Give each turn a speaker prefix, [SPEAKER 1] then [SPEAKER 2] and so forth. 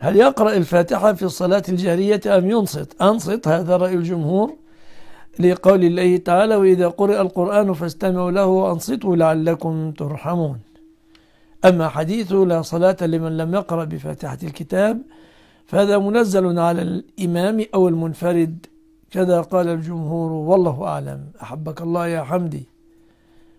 [SPEAKER 1] هل يقرأ الفاتحة في الصلاة الجهرية أم ينصت أنصت هذا رأي الجمهور لقول الله تعالى وإذا قرئ القرآن فاستمعوا له وأنصتوا لعلكم ترحمون أما حديث لا صلاة لمن لم يقرأ بفاتحة الكتاب فهذا منزل على الإمام أو المنفرد كذا قال الجمهور والله أعلم أحبك الله يا حمدي